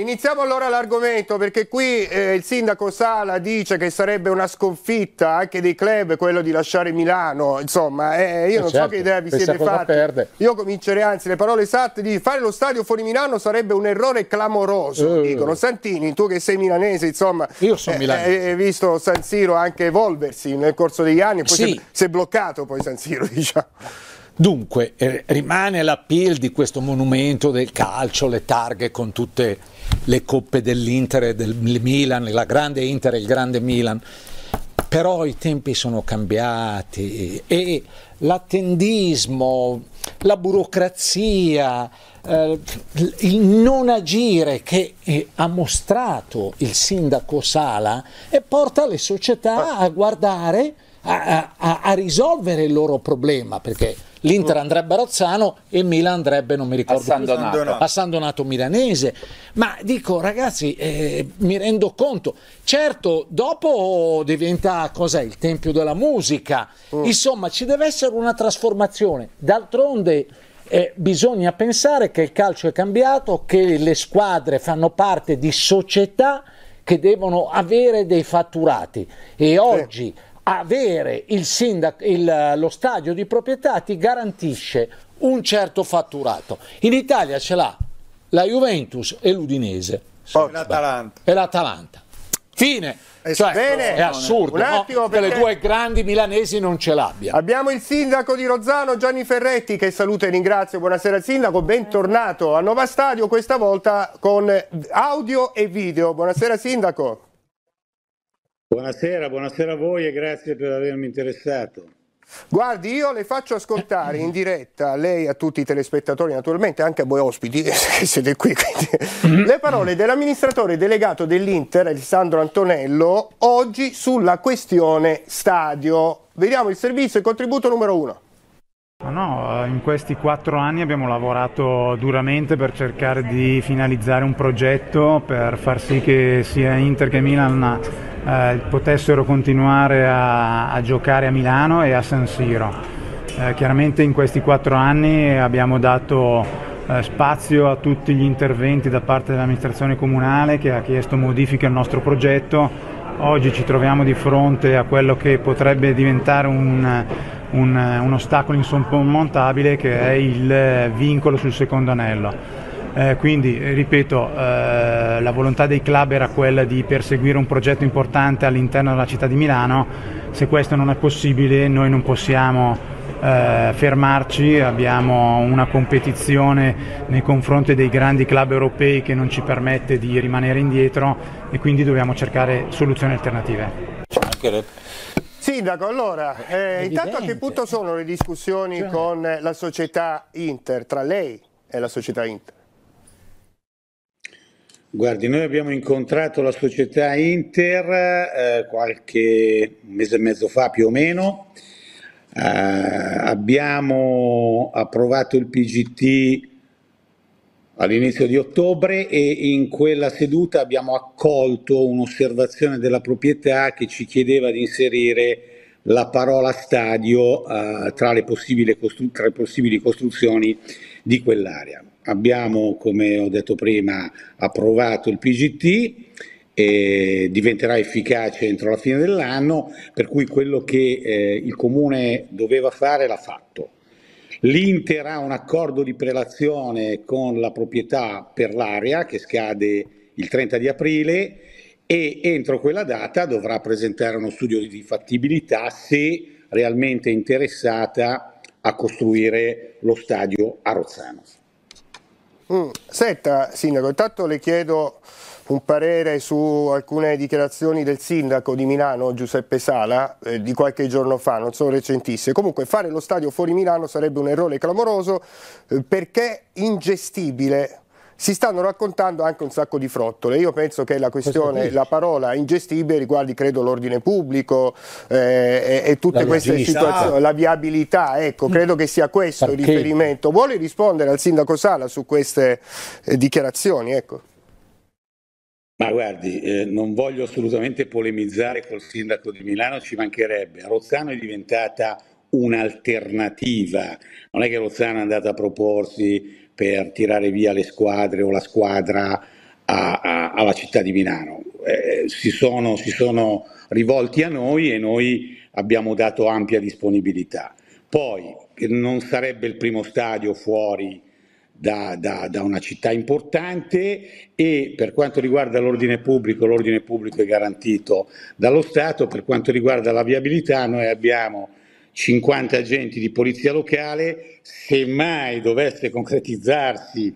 Iniziamo allora l'argomento perché qui eh, il sindaco Sala dice che sarebbe una sconfitta anche dei club quello di lasciare Milano, insomma eh, io eh non certo, so che certo, idea vi siete fatti, io comincerei anzi le parole esatte di fare lo stadio fuori Milano sarebbe un errore clamoroso, uh. dicono Santini, tu che sei milanese insomma, io sono eh, milanese. Eh, hai visto San Siro anche evolversi nel corso degli anni, poi sì. si, è, si è bloccato poi San Siro diciamo. Dunque, eh, rimane l'appeal di questo monumento del calcio, le targhe con tutte le coppe dell'Inter e del Milan, la grande Inter e il grande Milan, però i tempi sono cambiati e l'attendismo, la burocrazia, eh, il non agire che eh, ha mostrato il sindaco Sala e porta le società ah. a guardare, a, a, a risolvere il loro problema, perché l'Inter andrebbe a Rozzano e Milan andrebbe, non mi ricordo, a San Donato, A San Donato milanese. Ma dico ragazzi, eh, mi rendo conto, certo dopo diventa cos'è il tempio della musica, mm. insomma ci deve essere una trasformazione, d'altronde... Eh, bisogna pensare che il calcio è cambiato, che le squadre fanno parte di società che devono avere dei fatturati e oggi avere il sindaco, il, lo stadio di proprietà ti garantisce un certo fatturato. In Italia ce l'ha la Juventus e l'Udinese. E l'Atalanta. E l'Atalanta. Fine. Eh, cioè, Bene. È assurdo no? perché... che le due grandi milanesi non ce l'abbia. Abbiamo il sindaco di Rozzano, Gianni Ferretti, che saluto e ringrazio. Buonasera sindaco, bentornato a Nova Stadio, questa volta con audio e video. Buonasera sindaco. Buonasera, buonasera a voi e grazie per avermi interessato. Guardi, io le faccio ascoltare in diretta, a lei a tutti i telespettatori, naturalmente anche a voi ospiti che siete qui, quindi, mhm. le parole dell'amministratore delegato dell'Inter, Alessandro Antonello, oggi sulla questione stadio. Vediamo il servizio e il contributo numero uno. No, eh, in questi quattro anni abbiamo lavorato duramente per cercare di finalizzare un progetto per far sì che sia Inter che Milan eh, potessero continuare a, a, giocare a Milano e a San Siro. Eh, chiaramente in questi quattro anni abbiamo dato eh, spazio a tutti gli interventi da parte dell'amministrazione comunale che ha chiesto modifiche al nostro progetto. Oggi ci troviamo di fronte a quello che potrebbe diventare un un, eh, un ostacolo insormontabile che è il eh, vincolo sul secondo anello. Eh, quindi, eh, ripeto, eh, la volontà dei club era quella di perseguire un progetto importante all'interno della città di Milano. Se questo non è possibile, noi non possiamo eh, fermarci, abbiamo una competizione nei confronti dei grandi club europei che non ci permette di rimanere indietro e quindi dobbiamo cercare soluzioni alternative. Sindaco, allora, eh, intanto a che punto sono le discussioni cioè... con la società Inter, tra lei e la società Inter? Guardi, noi abbiamo incontrato la società Inter eh, qualche mese e mezzo fa più o meno, eh, abbiamo approvato il PGT all'inizio di ottobre e in quella seduta abbiamo accolto un'osservazione della proprietà che ci chiedeva di inserire la parola stadio eh, tra, le tra, le possibili costruzioni di quell'area. Abbiamo, come ho detto prima, approvato il PGT e diventerà efficace entro la fine dell'anno, per cui quello che eh, il Comune doveva fare l'ha fatto. L'Inter ha un accordo di prelazione con la proprietà per l'area che scade il 30 di aprile e entro quella data dovrà presentare uno studio di fattibilità se realmente interessata a costruire lo stadio a Rozzano. Mm, senta, Sindaco, intanto le chiedo un parere su alcune dichiarazioni del sindaco di Milano, Giuseppe Sala, eh, di qualche giorno fa, non sono recentissime. Comunque fare lo stadio fuori Milano sarebbe un errore clamoroso eh, perché ingestibile. Si stanno raccontando anche un sacco di frottole. Io penso che la questione, la parola ingestibile riguardi credo l'ordine pubblico eh, e, e, tutte la queste viabilità. situazioni, la viabilità, ecco, mm. credo che sia questo il riferimento. Vuole rispondere al sindaco Sala su queste eh, dichiarazioni? Ecco. Ma guardi, eh, non voglio assolutamente polemizzare col sindaco di Milano, ci mancherebbe. Rozzano è diventata un'alternativa, non è che Rozzano è andata a proporsi per tirare via le squadre o la squadra a, a, alla città di Milano. Eh, si, sono, si sono rivolti a noi e noi abbiamo dato ampia disponibilità. Poi non sarebbe il primo stadio fuori da, da, da, una città importante e per quanto riguarda l'ordine pubblico, l'ordine pubblico è garantito dallo Stato, per quanto riguarda la viabilità noi abbiamo 50 agenti di polizia locale, se mai dovesse concretizzarsi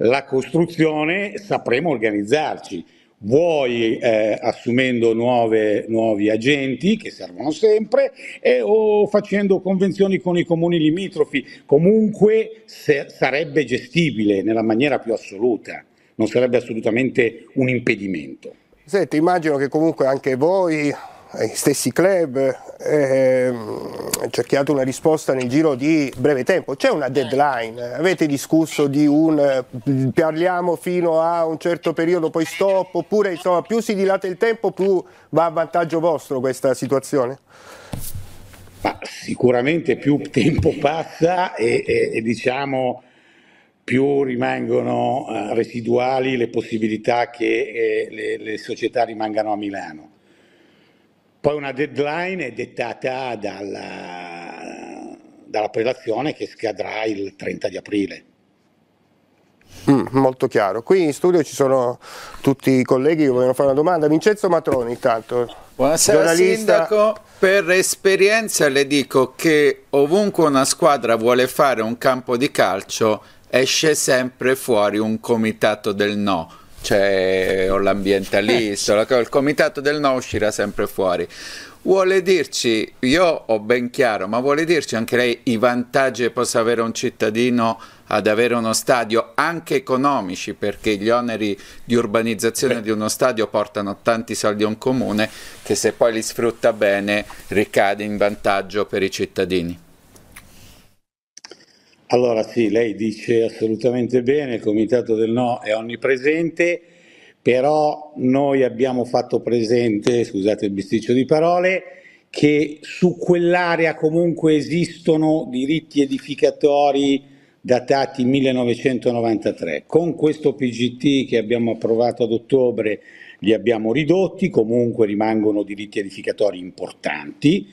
la costruzione sapremo organizzarci vuoi eh, assumendo nuove, nuovi agenti che servono sempre e, o facendo convenzioni con i comuni limitrofi, comunque se, sarebbe gestibile nella maniera più assoluta, non sarebbe assolutamente un impedimento. Senti, immagino che comunque anche voi ai stessi club, ehm, cerchiate una risposta nel giro di breve tempo, c'è una certo. deadline, avete discusso di un eh, parliamo fino a un certo periodo poi stop, oppure insomma più si dilata il tempo più va a vantaggio vostro questa situazione? Ma sicuramente più tempo passa e, e, e diciamo più rimangono eh, residuali le possibilità che eh, le, le società rimangano a Milano poi una deadline è dettata dalla, dalla prelazione che scadrà il 30 di aprile. Mm, molto chiaro. Qui in studio ci sono tutti i colleghi che vogliono fare una domanda. Vincenzo Matroni, intanto. Buonasera, giornalista. Sindaco. Per esperienza le dico che ovunque una squadra vuole fare un campo di calcio esce sempre fuori un comitato del no c'è o l'ambientalista, eh, il comitato del no uscirà sempre fuori. Vuole dirci, io ho ben chiaro, ma vuole dirci anche lei i vantaggi che possa avere un cittadino ad avere uno stadio, anche economici, perché gli oneri di urbanizzazione di uno stadio portano tanti soldi a un comune che se poi li sfrutta bene ricade in vantaggio per i cittadini. Allora sì, lei dice assolutamente bene, il Comitato del No è onnipresente, però noi abbiamo fatto presente, scusate il bisticcio di parole, che su quell'area comunque esistono diritti edificatori datati 1993. Con questo PGT che abbiamo approvato ad ottobre li abbiamo ridotti, comunque rimangono diritti edificatori importanti,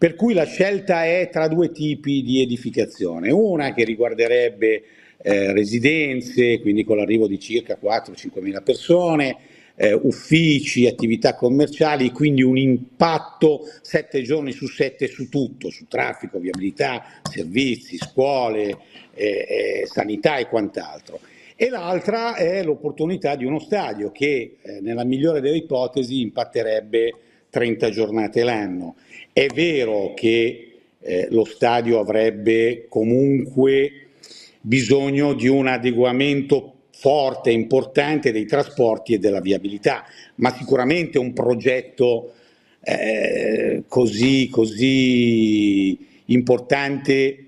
per cui la scelta è tra due tipi di edificazione, una che riguarderebbe eh, residenze, quindi con l'arrivo di circa 4-5 mila persone, eh, uffici, attività commerciali, quindi un impatto 7 giorni su 7 su tutto, su traffico, viabilità, servizi, scuole, eh, eh, sanità e quant'altro. E l'altra è l'opportunità di uno stadio che eh, nella migliore delle ipotesi impatterebbe 30 giornate l'anno. È vero che eh, lo stadio avrebbe comunque bisogno di un adeguamento forte e importante dei trasporti e della viabilità, ma sicuramente un progetto eh, così, così, importante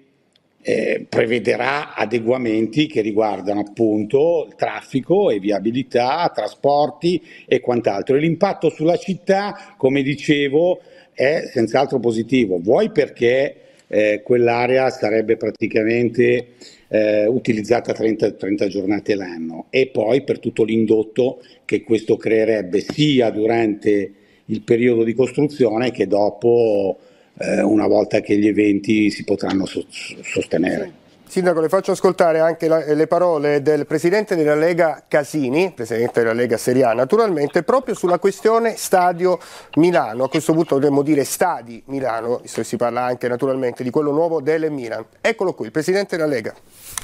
eh, prevederà adeguamenti che riguardano appunto il traffico e viabilità, trasporti e quant'altro. E l'impatto sulla città, come dicevo, è senz'altro positivo, vuoi perché eh, quell'area sarebbe praticamente eh, utilizzata 30, 30 giornate l'anno e poi per tutto l'indotto che questo creerebbe sia durante il periodo di costruzione che dopo eh, una volta che gli eventi si potranno so sostenere. Sindaco, le faccio ascoltare anche la, le parole del presidente della Lega Casini, presidente della Lega Serie A, naturalmente, proprio sulla questione Stadio Milano. A questo punto dovremmo dire Stadi Milano, visto che si parla anche naturalmente di quello nuovo del Milan. Eccolo qui, il presidente della Lega.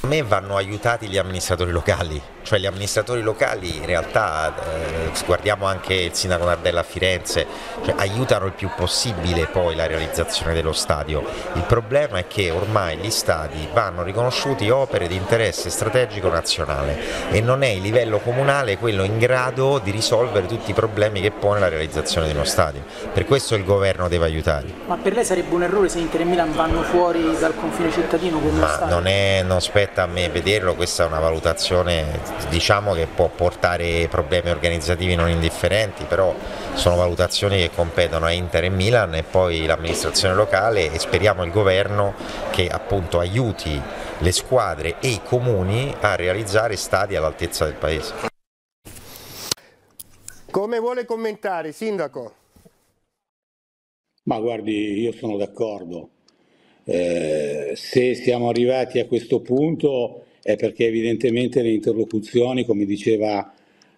A me vanno aiutati gli amministratori locali, cioè gli amministratori locali in realtà, eh, guardiamo anche il sindaco Nardella a Firenze, cioè aiutano il più possibile poi la realizzazione dello stadio. Il problema è che ormai gli stadi vanno riconosciuti riconosciuti opere di interesse strategico nazionale e non è il livello comunale quello in grado di risolvere tutti i problemi che pone la realizzazione di uno stadio. Per questo il governo deve aiutare. Ma per lei sarebbe un errore se Inter e Milan vanno fuori dal confine cittadino con Ma non, è, non spetta a me vederlo, questa è una valutazione diciamo che può portare problemi organizzativi non indifferenti, però sono valutazioni che competono a Inter e Milan e poi l'amministrazione locale e speriamo il governo che appunto aiuti le squadre e i comuni a realizzare stadi all'altezza del paese. Come vuole commentare, Sindaco? Ma guardi, io sono d'accordo. Eh, se siamo arrivati a questo punto è perché evidentemente le interlocuzioni, come diceva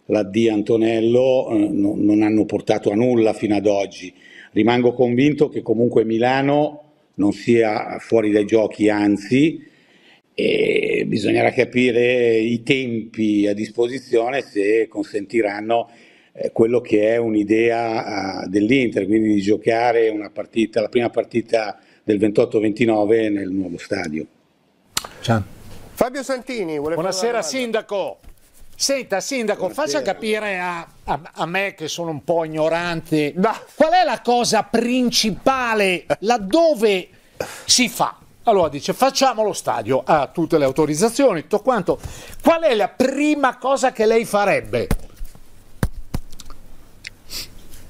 la D. Antonello, eh, no, non hanno portato a nulla fino ad oggi. Rimango convinto che comunque Milano non sia fuori dai giochi, anzi e bisognerà capire i tempi a disposizione se consentiranno eh, quello che è un'idea ah, dell'Inter, quindi di giocare una partita, la prima partita del 28-29 nel nuovo stadio. Ciao. Fabio Santini, buonasera Sindaco. Senta Sindaco, buonasera. faccia capire a, a, a, me che sono un po' ignorante, no. qual è la cosa principale laddove si fa? Allora dice facciamo lo stadio, ha tutte le autorizzazioni, tutto quanto. Qual è la prima cosa che lei farebbe?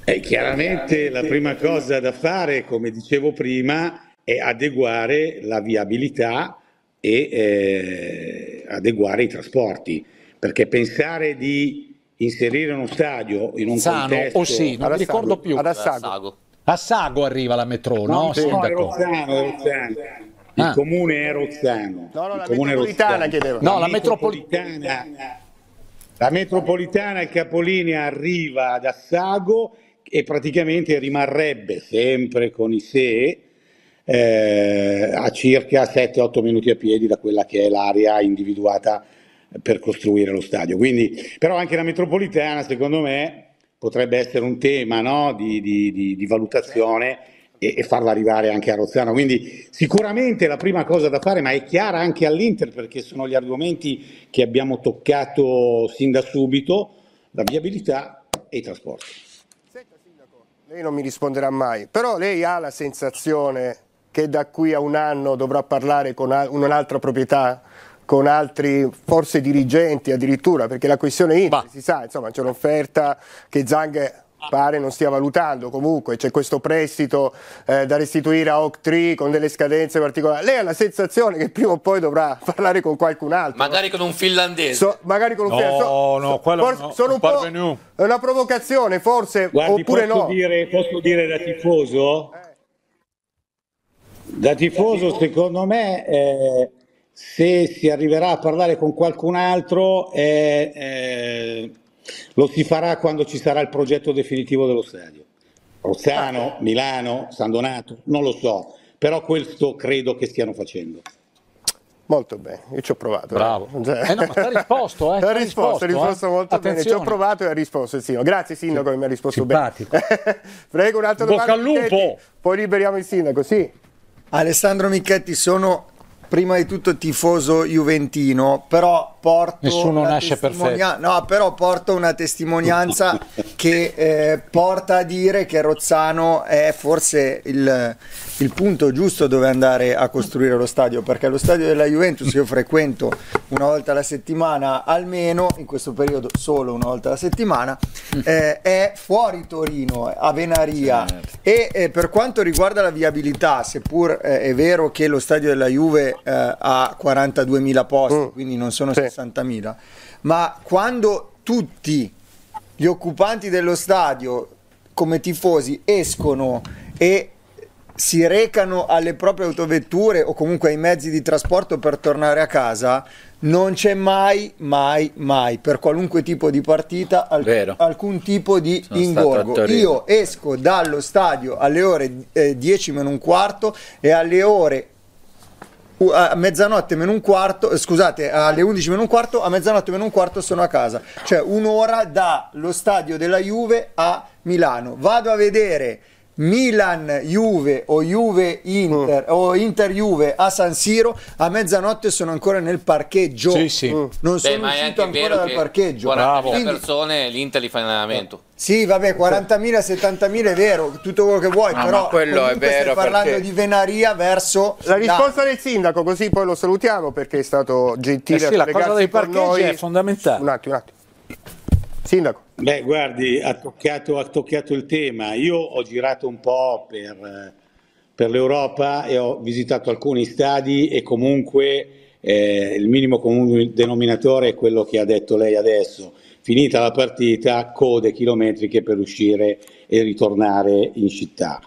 Eh, chiaramente la prima cosa da fare, come dicevo prima, è adeguare la viabilità e eh, adeguare i trasporti, perché pensare di inserire uno stadio in un Sano, contesto... o oh sì, non mi ricordo più. Ad Assago. Assago. arriva la metro, no? no, no Sindaco. Rozzano, Rozzano. Il ah. comune è Rozzano. No, no, la metropolitana chiedevo. No, la, la metropolitana. metropolitana. La metropolitana e capolinea arriva ad Assago e praticamente rimarrebbe sempre con i sé eh, a circa 7-8 minuti a piedi da quella che è l'area individuata per costruire lo stadio. Quindi, però anche la metropolitana, secondo me, potrebbe essere un tema no? di, di, di, di valutazione e, e farla arrivare anche a Rozzano. Quindi sicuramente la prima cosa da fare, ma è chiara anche all'Inter perché sono gli argomenti che abbiamo toccato sin da subito, la viabilità e i trasporti. Senta Sindaco, lei non mi risponderà mai, però lei ha la sensazione che da qui a un anno dovrà parlare con un'altra proprietà? con altri forse dirigenti addirittura, perché la questione Inter, si sa, insomma, c'è un'offerta che Zang pare non stia valutando comunque, c'è questo prestito eh, da restituire a Octree con delle scadenze particolari. Lei ha la sensazione che prima o poi dovrà parlare con qualcun altro. Magari con un finlandese. So, magari con un no, finlandese. So, no, quello forse, no, sono un parvenu. po' una provocazione, forse, Guardi, oppure posso no. Dire, posso dire da tifoso? Eh. Da tifoso, secondo me, eh, se si arriverà a parlare con qualcun altro è eh, eh, lo si farà quando ci sarà il progetto definitivo dello stadio. Rozzano, Milano, San Donato, non lo so, però questo credo che stiano facendo. Molto bene, io ci ho provato. Bravo. Eh, eh no, ma ti ha risposto, eh. Ha risposto, ha eh. risposto eh? molto Attenzione. bene. Ci ho provato e ha risposto il sindaco. Grazie sindaco che mi ha risposto Simpatico. bene. Prego, un'altra domanda. Bocca al lupo! Poi liberiamo il sindaco, sì. Alessandro Michetti, sono prima di tutto tifoso juventino, però porto Nessuno nasce testimonia- perfetto. No, però porto una testimonianza che eh, porta a dire che Rozzano è forse il, il punto giusto dove andare a costruire lo stadio, perché lo stadio della Juventus io frequento una volta alla settimana almeno, in questo periodo solo una volta alla settimana, mm. eh, è fuori Torino, a Venaria certo. e eh, per quanto riguarda la viabilità, seppur eh, è vero che lo stadio della Juve eh, ha 42.000 posti, mm. quindi non sono sì. 60.000, ma quando tutti gli occupanti dello stadio come tifosi escono e si recano alle proprie autovetture o comunque ai mezzi di trasporto per tornare a casa, non c'è mai, mai, mai, per qualunque tipo di partita, alc- alcun tipo di Sono ingorgo. Io esco dallo stadio alle ore eh, meno un quarto e alle ore a mezzanotte meno un quarto, eh, scusate, alle 11 meno un quarto, a mezzanotte meno un quarto sono a casa. Cioè un'ora dallo stadio della Juve a Milano. Vado a vedere Milan Juve o Juve Inter mm. o Inter Juve a San Siro a mezzanotte sono ancora nel parcheggio. Sì, sì. Mm. Non Beh, sono uscito ancora dal parcheggio. 40.000 persone l'Inter li fa in allenamento. Sì, vabbè, 40.000, 70.000 è vero, tutto quello che vuoi, ah, però quello è vero, parlando perché... di venaria verso La risposta là. del sindaco, così poi lo salutiamo perché è stato gentile eh sì, la cosa dei parcheggi è fondamentale. Un attimo, un attimo. Sindaco. Beh, guardi, ha toccato, ha toccato il tema. Io ho girato un po' per, per l'Europa e ho visitato alcuni stadi e comunque eh, il minimo comune denominatore è quello che ha detto lei adesso. Finita la partita, code chilometriche per uscire e ritornare in città.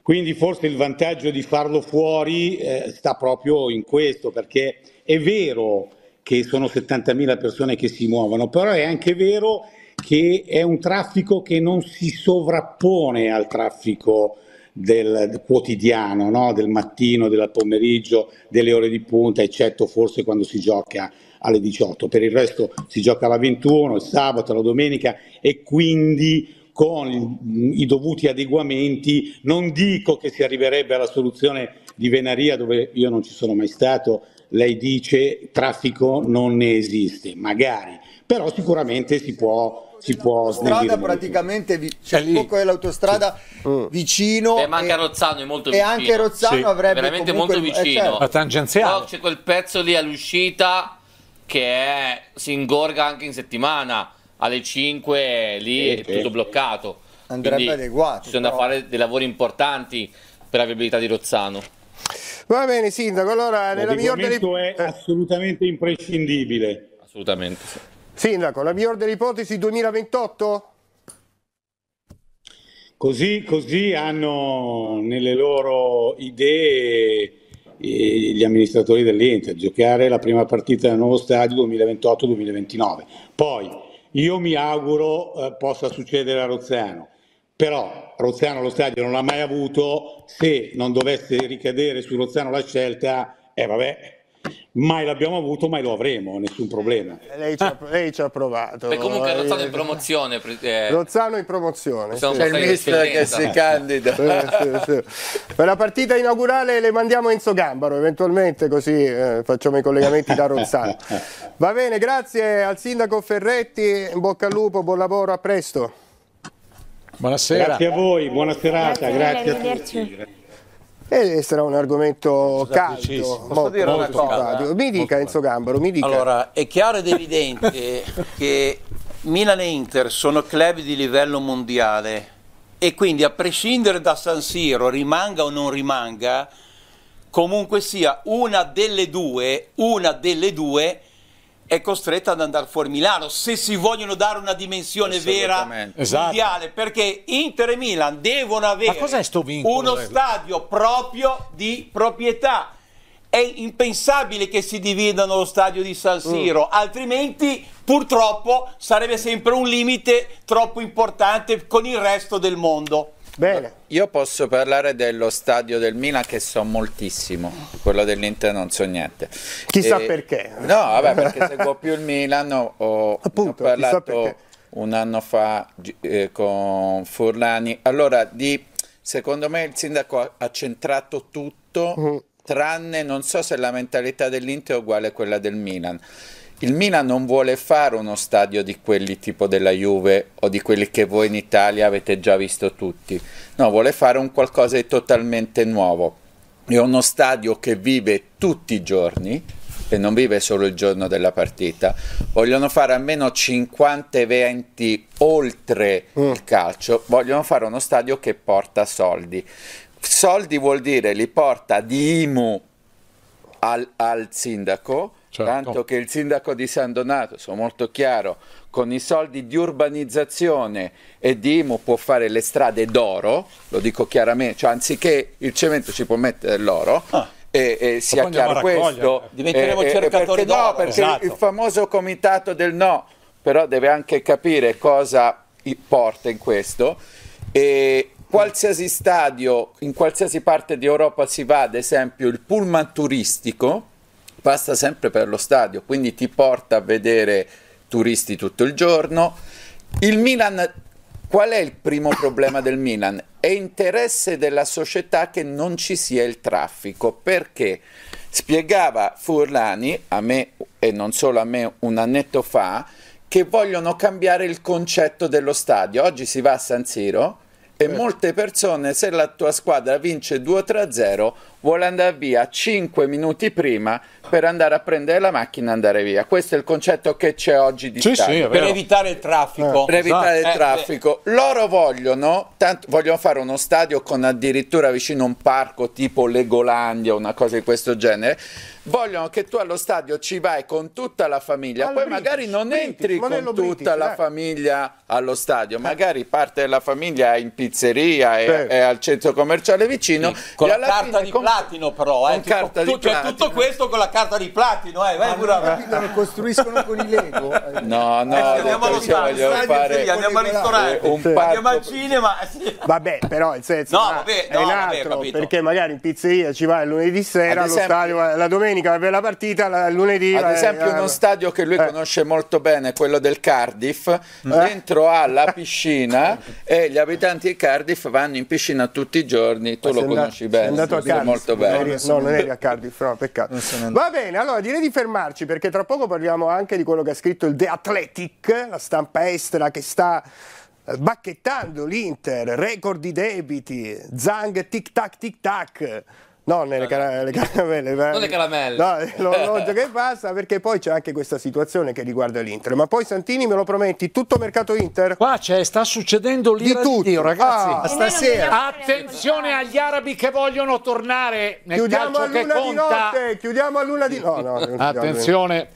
Quindi forse il vantaggio di farlo fuori eh, sta proprio in questo, perché è vero che sono 70.000 persone che si muovono, però è anche vero che è un traffico che non si sovrappone al traffico del quotidiano, no? del mattino, del pomeriggio, delle ore di punta, eccetto forse quando si gioca alle 18. Per il resto si gioca alla 21, il sabato, la domenica e quindi con i dovuti adeguamenti non dico che si arriverebbe alla soluzione di Venaria dove io non ci sono mai stato, lei dice traffico non ne esiste, magari, però sicuramente si può si può strada praticamente vi- cioè, il buco dell'autostrada sì. Mm. vicino Beh, ma e- Rozzano è molto vicino e anche Rozzano sì. avrebbe veramente molto eh, vicino eh, certo. la tangenziale no, c'è quel pezzo lì all'uscita che è, si ingorga anche in settimana alle 5 lì eh, è tutto bloccato andrebbe Quindi adeguato ci sono però. da fare dei lavori importanti per la viabilità di Rozzano Va bene, Sindaco, allora nella miglior delle... è eh. assolutamente imprescindibile. Assolutamente. Sì. Sindaco, la miglior delle ipotesi 2028? Così, così hanno nelle loro idee eh, gli amministratori dell'Inter giocare la prima partita del nuovo stadio 2028-2029. Poi io mi auguro eh, possa succedere a Rozzano, però Rozzano lo stadio non l'ha mai avuto, se non dovesse ricadere su Rozzano la scelta, eh vabbè, mai l'abbiamo avuto, mai lo avremo, nessun problema. Lei ci ha, lei ci ha provato. Beh, comunque Rozzano eh. in promozione. Eh. Rozzano in promozione. Sì. C'è il mister che si candida. Eh, sì, sì. Per la partita inaugurale le mandiamo Enzo Gambaro, eventualmente così eh, facciamo i collegamenti da Rozzano. Va bene, grazie al sindaco Ferretti, in bocca al lupo, buon lavoro, a presto. Buonasera. Grazie a voi, buona serata, grazie, grazie a tutti. E eh, sarà un argomento caldo, molto, dire molto cosa, Mi dica molto Enzo Gambaro, mi dica. Allora, è chiaro ed evidente che Milan e Inter sono club di livello mondiale e quindi a prescindere da San Siro, rimanga o non rimanga, comunque sia una delle due, una delle due è costretta ad andare fuori Milano se si vogliono dare una dimensione vera esatto. mondiale perché Inter e Milan devono avere uno stadio proprio di proprietà è impensabile che si dividano lo stadio di San Siro, mm. altrimenti purtroppo sarebbe sempre un limite troppo importante con il resto del mondo. Bene. Io posso parlare dello stadio del Milan che so moltissimo, quello dell'Inter non so niente. Chissà e... perché. No, vabbè, perché seguo più il Milan, ho, Appunto, ho parlato un anno fa eh, con Furlani. Allora, di, secondo me il sindaco ha centrato tutto, mm. tranne, non so se la mentalità dell'Inter è uguale a quella del Milan il Milan non vuole fare uno stadio di quelli tipo della Juve o di quelli che voi in Italia avete già visto tutti, no, vuole fare un qualcosa di totalmente nuovo. È uno stadio che vive tutti i giorni e non vive solo il giorno della partita. Vogliono fare almeno 50 eventi oltre mm. il calcio, vogliono fare uno stadio che porta soldi. Soldi vuol dire li porta di IMU al, al sindaco Certo. Tanto che il sindaco di San Donato, sono molto chiaro, con i soldi di urbanizzazione e di IMU può fare le strade d'oro, lo dico chiaramente, cioè anziché il cemento ci può mettere l'oro. Ah. E, e sia chiaro questo eh, diventeremo e, eh, eh, cercatori perché no perché esatto. il famoso comitato del no però deve anche capire cosa porta in questo e qualsiasi stadio in qualsiasi parte di Europa si va ad esempio il pullman turistico passa sempre per lo stadio, quindi ti porta a vedere turisti tutto il giorno. Il Milan, qual è il primo problema del Milan? È interesse della società che non ci sia il traffico, perché spiegava Furlani a me e non solo a me un annetto fa che vogliono cambiare il concetto dello stadio. Oggi si va a San Siro e certo. molte persone se la tua squadra vince 2-3-0 vuole andare via 5 minuti prima per andare a prendere la macchina e andare via. Questo è il concetto che c'è oggi di sì, sì per evitare il traffico. Eh, per evitare il traffico. Loro vogliono, tanto, vogliono fare uno stadio con addirittura vicino un parco tipo Legolandia una cosa di questo genere. Vogliono che tu allo stadio ci vai con tutta la famiglia, poi British, magari non British, entri con tutta British, la eh. famiglia allo stadio, eh. magari parte della famiglia è in pizzeria e, eh. al centro commerciale vicino. Sì, con e alla fine, di con platino però, eh. Con carta tu, di cioè, platino. tutto questo con la carta di platino, eh. Vai, pure capito, lo costruiscono con i Lego. Eh, no, no, andiamo allo stadio, fare... andiamo al ristorante, un sì. andiamo al cinema. Eh, vabbè, però il senso no, vabbè, no, è l'altro, vabbè, perché magari in pizzeria ci vai lunedì sera, allo stadio la domenica per la partita, la, lunedì Ad esempio uno eh, stadio che lui conosce molto bene, quello del Cardiff, dentro ha la piscina e gli abitanti di Cardiff vanno in piscina tutti i giorni, tu lo conosci bene. È andato a Cardiff molto bello. No, non eri a Cardiff, no, peccato. Va bene, allora direi di fermarci perché tra poco parliamo anche di quello che ha scritto il The Athletic, la stampa estera che sta eh, bacchettando l'Inter, record di debiti, Zang tic tac tic tac. No, nelle cara le caramelle. Non le caramelle. No, l'orologio che passa perché poi c'è anche questa situazione che riguarda l'Inter. Ma poi Santini me lo prometti, tutto mercato Inter? Qua c'è, sta succedendo l'ira di, tutti, ragazzi. Ah, stasera. Attenzione agli arabi che vogliono tornare nel Chiudiamo calcio che conta. Notte. Chiudiamo a luna di notte. No, no, Attenzione.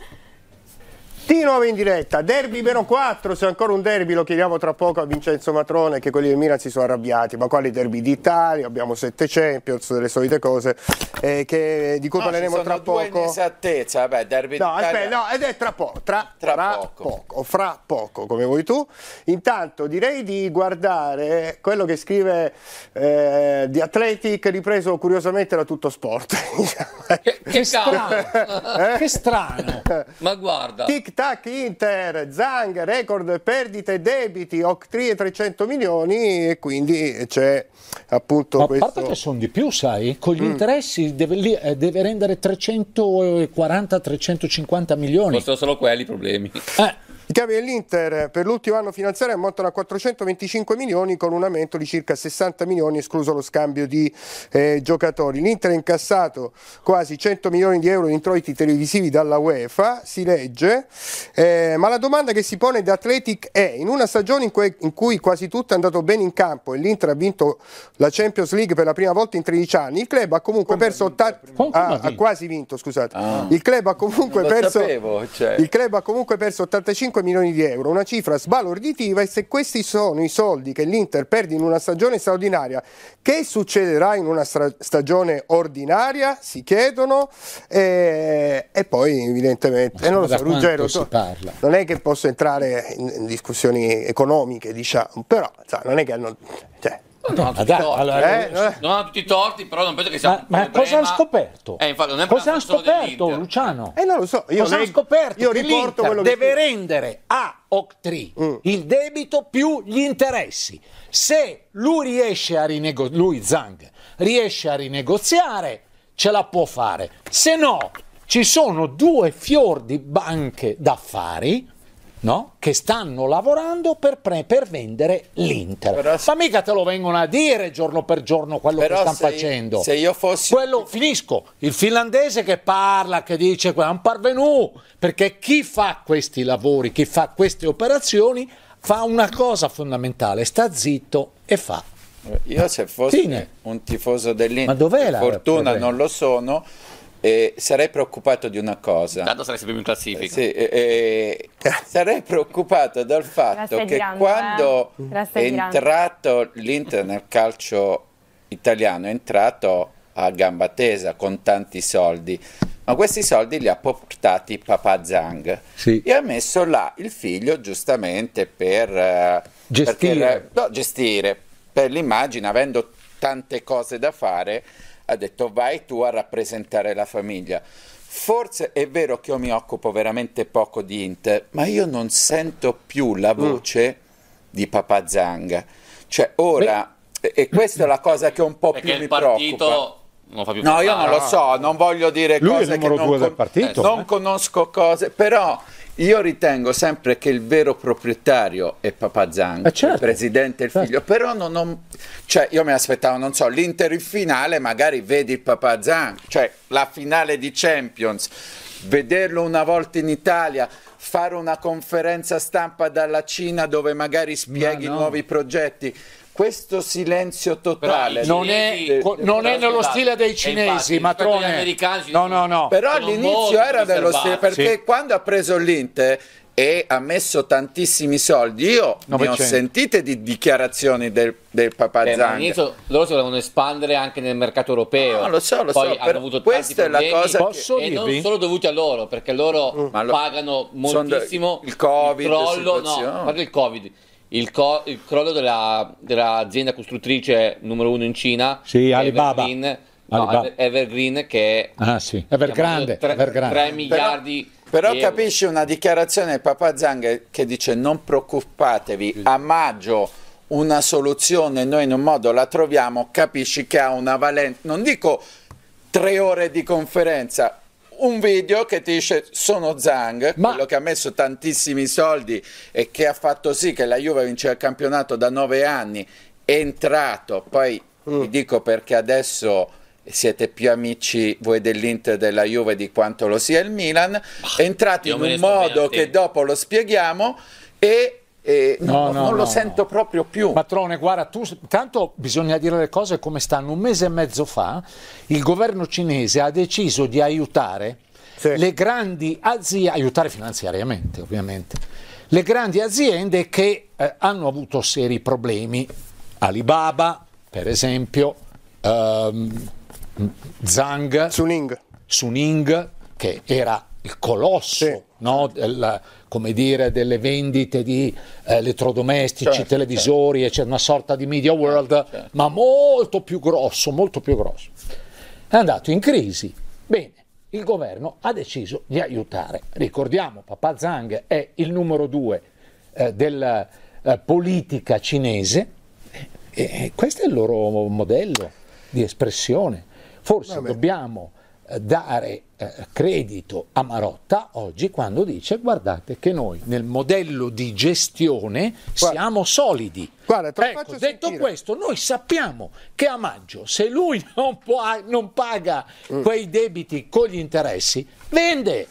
T9 in diretta, derby meno 4, se ancora un derby lo chiediamo tra poco a Vincenzo Matrone che quelli del Milan si sono arrabbiati, ma quali derby d'Italia, abbiamo 7 Champions, delle solite cose eh, che, di cui no, parleremo tra poco. Ma sono inesattezza, vabbè, derby no, d'Italia. Aspetta, no, ed è tra, poco, tra, tra, tra poco. poco, fra poco, come vuoi tu. Intanto direi di guardare quello che scrive eh, The Athletic, ripreso curiosamente da tutto sport. che, che strano, eh? che strano. ma guarda. Tic Tic tac Inter, Zang, record perdite e debiti, Octri e 300 milioni e quindi c'è appunto Ma questo... A parte che sono di più, sai, con gli mm. interessi deve, eh, deve rendere 340-350 milioni. Sono solo quelli i problemi. Eh. I cavi dell'Inter per l'ultimo anno finanziario ammontano a 425 milioni con un aumento di circa 60 milioni escluso lo scambio di eh, giocatori. L'Inter ha incassato quasi 100 milioni di euro di introiti televisivi dalla UEFA, si legge, eh, ma la domanda che si pone da Athletic è in una stagione in, cui, in cui quasi tutto è andato bene in campo e l'Inter ha vinto la Champions League per la prima volta in 13 anni, il club ha comunque Come perso vinto, ah, ha quasi vinto, scusate. Ah. Il club ha perso sapevo, cioè. il club ha comunque perso 85 5 milioni di euro, una cifra sbalorditiva e se questi sono i soldi che l'Inter perde in una stagione straordinaria, che succederà in una stagione ordinaria? Si chiedono e, eh, e poi evidentemente, non lo so, Ruggero, so, non è che posso entrare in, in discussioni economiche, diciamo, però so, cioè, non è che hanno... Cioè, non hanno eh, tutti i torti, però non penso che sia Ma, ma cosa hanno scoperto? Eh, infatti, non è cosa hanno scoperto, Luciano? Eh, non lo so. Io cosa hanno scoperto? Io riporto quello che deve rendere a Octree mm. il debito più gli interessi. Se lui riesce a rinegoziare, lui Zang riesce a rinegoziare, ce la può fare. Se no, ci sono due fior di banche d'affari no? che stanno lavorando per, pre- per vendere l'Inter. Però, Ma mica te lo vengono a dire giorno per giorno quello che stanno se facendo. Io, se io fossi... Quello, finisco, il finlandese che parla, che dice è un parvenu, perché chi fa questi lavori, chi fa queste operazioni, fa una cosa fondamentale, sta zitto e fa. Io se fossi Fine. un tifoso dell'Inter, per fortuna non lo sono, eh, sarei preoccupato di una cosa. Tanto saresti più in classifica. Eh, sì, eh, sarei preoccupato dal fatto che grande, quando eh? è entrato l'Inter nel calcio italiano, è entrato a gamba tesa con tanti soldi, ma questi soldi li ha portati papà Zhang sì. e ha messo là il figlio giustamente per eh, gestire, perché, no, gestire per l'immagine, avendo tante cose da fare ha detto vai tu a rappresentare la famiglia. Forse è vero che io mi occupo veramente poco di Inter, ma io non sento più la mm. voce mm. di Papa Zanga. Cioè ora, Beh. e questa è la cosa che un po' Perché più mi partito... preoccupa. No, io non lo so, non voglio dire Lui cose che non, con- eh, non eh. conosco cose, però io ritengo sempre che il vero proprietario è Papa Zang, eh certo, il presidente e il certo. figlio, certo. però non, non, cioè io mi aspettavo, non so, l'Inter in finale magari vedi il Papa Zang, cioè la finale di Champions, vederlo una volta in Italia, fare una conferenza stampa dalla Cina dove magari spieghi Ma no. nuovi progetti questo silenzio totale non, è, non è, nello stile dei cinesi infatti, matrone no no no però all'inizio era dello stile perché sì. quando ha preso l'Inter e ha messo tantissimi soldi io 900. ne ho sentite di dichiarazioni del, del papà eh, all'inizio loro si volevano espandere anche nel mercato europeo no, lo so lo poi so hanno avuto questa è la cosa che... Posso e dirvi? non sono dovuti a loro perché loro mm. pagano moltissimo il covid il crollo no, il covid il, co- il crollo della, dell'azienda costruttrice numero uno in Cina, sì, Alibaba. Evergreen, Alibaba. No, Evergreen che ah, sì. Evergrande, 3, Evergrande. 3 miliardi però, però capisci una dichiarazione del Papa Zang che dice non preoccupatevi, a maggio una soluzione noi in un modo la troviamo, capisci che ha una valenza, non dico tre ore di conferenza, un video che ti dice sono Zang, Ma... quello che ha messo tantissimi soldi e che ha fatto sì che la Juve vince il campionato da nove anni, è entrato, poi mm. vi dico perché adesso siete più amici voi dell'Inter della Juve di quanto lo sia il Milan, entrato entrati in un modo che dopo lo spieghiamo e e no, no, non no, lo sento proprio più. Patrone, guarda, tu, tanto bisogna dire le cose come stanno. Un mese e mezzo fa il governo cinese ha deciso di aiutare sì. le grandi aziende, aiutare finanziariamente ovviamente, le grandi aziende che eh, hanno avuto seri problemi. Alibaba, per esempio, ehm, Zhang, Suning. Suning, che era il colosso sì. no? la, dire, delle vendite di eh, elettrodomestici, certo, certo. televisori, certo. Eccetera, una sorta di media certo, world, certo. ma molto più grosso, molto più grosso. È andato in crisi. Bene, il governo ha deciso di aiutare. Ricordiamo, Papa Zhang è il numero due eh, della eh, politica cinese e, questo è il loro modello di espressione. Forse Vabbè. dobbiamo dare eh, credito a Marotta oggi quando dice guardate che noi nel modello di gestione guarda, siamo solidi. Guarda, ecco, detto sentire. questo, noi sappiamo che a maggio se lui non, può, non paga mm. quei debiti con gli interessi, vende.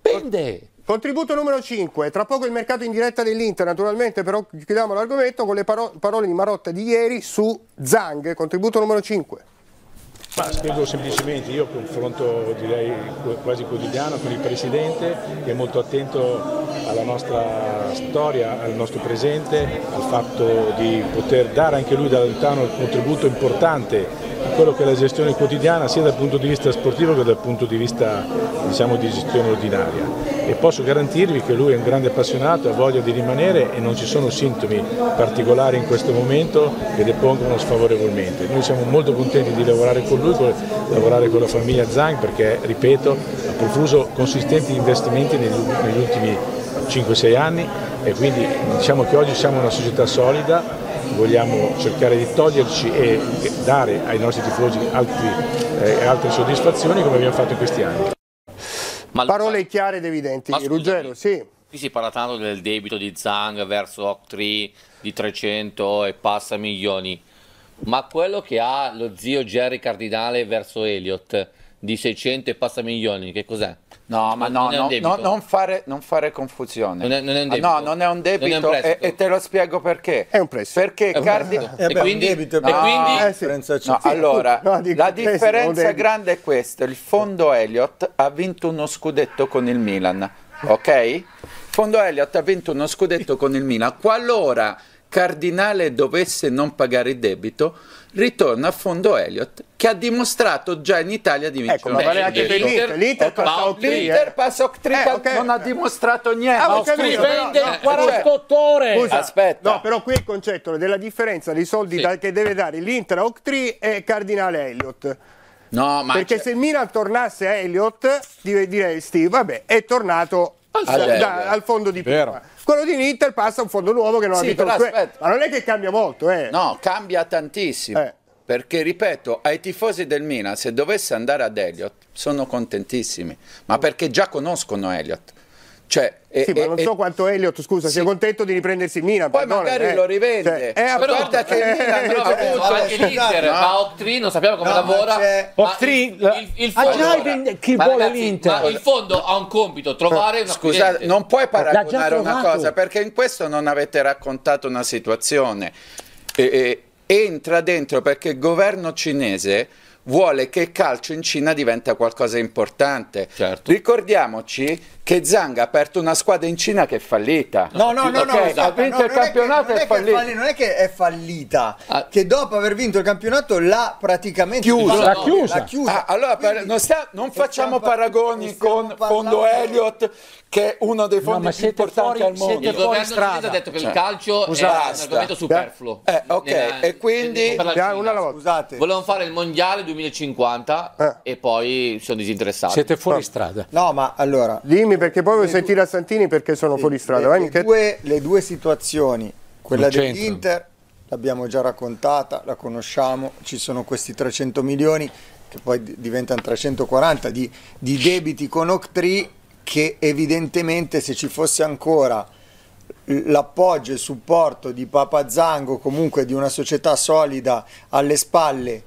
Vende. Contributo numero 5, tra poco il mercato in diretta dell'Inter, naturalmente però chiudiamo l'argomento con le paro parole di Marotta di ieri su Zang, contributo numero 5. Ma spiego semplicemente, io confronto direi quasi quotidiano con il Presidente che è molto attento alla nostra storia, al nostro presente, al fatto di poter dare anche lui da lontano il contributo importante quello che è la gestione quotidiana sia dal punto di vista sportivo che dal punto di vista diciamo, di gestione ordinaria e posso garantirvi che lui è un grande appassionato, ha voglia di rimanere e non ci sono sintomi particolari in questo momento che depongono sfavorevolmente. Noi siamo molto contenti di lavorare con lui, di lavorare con la famiglia Zang perché, ripeto, ha profuso consistenti investimenti negli ultimi 5-6 anni e quindi diciamo che oggi siamo una società solida vogliamo cercare di toglierci e dare ai nostri tifosi altri, eh, altre soddisfazioni come abbiamo fatto in questi anni. Ma... Parole chiare ed evidenti, Ma... Ruggero, sì. Qui si parla tanto del debito di Zang verso Octree di 300 e passa milioni, ma quello che ha lo zio Jerry Cardinale verso Elliott di 600 e passa milioni, che cos'è? No, ma no, non, no, no, non, fare, non, fare, confusione. Non è, non è un debito. Ah, no, non è un debito è un e, e, te lo spiego perché. È un prestito. Perché è un Cardi... Eh e, e quindi... E quindi... Eh, sì. differenza allora, la differenza grande è questa. Il fondo Elliott ha vinto uno scudetto con il Milan, ok? Il fondo Elliott ha vinto uno scudetto con il Milan. Qualora Cardinale dovesse non pagare il debito ritorna a fondo Elliott che ha dimostrato già in Italia di vincere. Ecco, ma vale anche per l'Inter. L'Inter passa Octri. L'Inter passa Octri eh, okay. non ha dimostrato niente. Ah, Octri vende no, 48 ore. Scusa, Aspetta. No, però qui il concetto della differenza dei soldi sì. da, che deve dare l'Inter a Octri e Cardinale Elliott. No, Perché se il Milan tornasse a Elliott direi Steve, vabbè, è tornato da, al fondo di prima. Vero. Quello di Inter passa un fondo nuovo che non sì, ha vinto. Ma non è che cambia molto, eh. No, cambia tantissimo. Eh. Perché, ripeto, ai tifosi del Milan, se dovesse andare ad Elliott, sono contentissimi. Ma mm. perché già conoscono Elliott cioè, sì, e, ma non e, so quanto Elliott, scusa, sì. sia contento di riprendersi il Milan. Poi pardon, magari eh. lo rivende. Cioè, eh, però guarda che Milan no, cioè, avuto anche l'Inter, ma Octree non sappiamo come no, lavora. Octree il, il, ah, fondo, ah, allora, chi vuole ragazzi, l'Inter. Ma il fondo ha un compito, trovare una Scusate, cliente. non puoi paragonare una cosa, perché in questo non avete raccontato una situazione. E, entra dentro perché il governo cinese vuole che il calcio in Cina diventi qualcosa di importante. Certo. Ricordiamoci che Zhang ha aperto una squadra in Cina che è fallita. No, no, no, okay, no, esatto. ha vinto no, il campionato e è, che, non è, è fallita. Non è che è fallita, ah. che dopo aver vinto il campionato l'ha praticamente chiusa. L'ha chiusa. L'ha chiusa. Ah, allora Quindi, non, sta, non facciamo par- paragoni con Fondo Elliott che è uno dei fondi no, più importanti fuori, al mondo. Il governo strada. ha detto che cioè, il calcio usata. è un argomento superfluo. Eh, ok, nella, e quindi Scusate. volevano fare il mondiale 2050 eh. e poi sono disinteressati. Siete fuori strada. No, ma allora, dimmi Santini perché poi voglio sentire a Santini perché sono sì, fuori strada. Le, le, due, le due situazioni, quella dell'Inter l'abbiamo già raccontata, la conosciamo, ci sono questi 300 milioni che poi diventano 340 di, di debiti con Octree che evidentemente se ci fosse ancora l'appoggio e il supporto di Papa Zango, comunque di una società solida alle spalle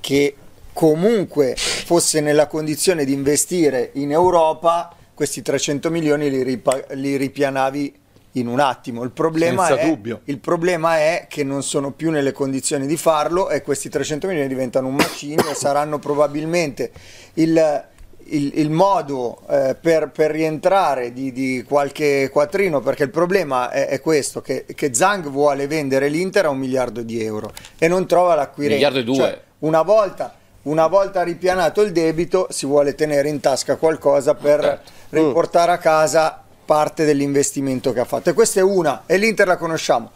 che comunque fosse nella condizione di investire in Europa, questi 300 milioni li, ripa- li ripianavi in un attimo. Il problema, è, il problema, è, che non sono più nelle condizioni di farlo e questi 300 milioni diventano un macigno e saranno probabilmente il, il, il modo eh, per, per, rientrare di, di, qualche quattrino, perché il problema è, è questo, che, che, Zang vuole vendere l'Inter a un miliardo di euro e non trova l'acquirente. Miliardo e due. Cioè, una volta una volta ripianato il debito si vuole tenere in tasca qualcosa per certo. riportare a casa parte dell'investimento che ha fatto. E questa è una, e l'Inter la conosciamo.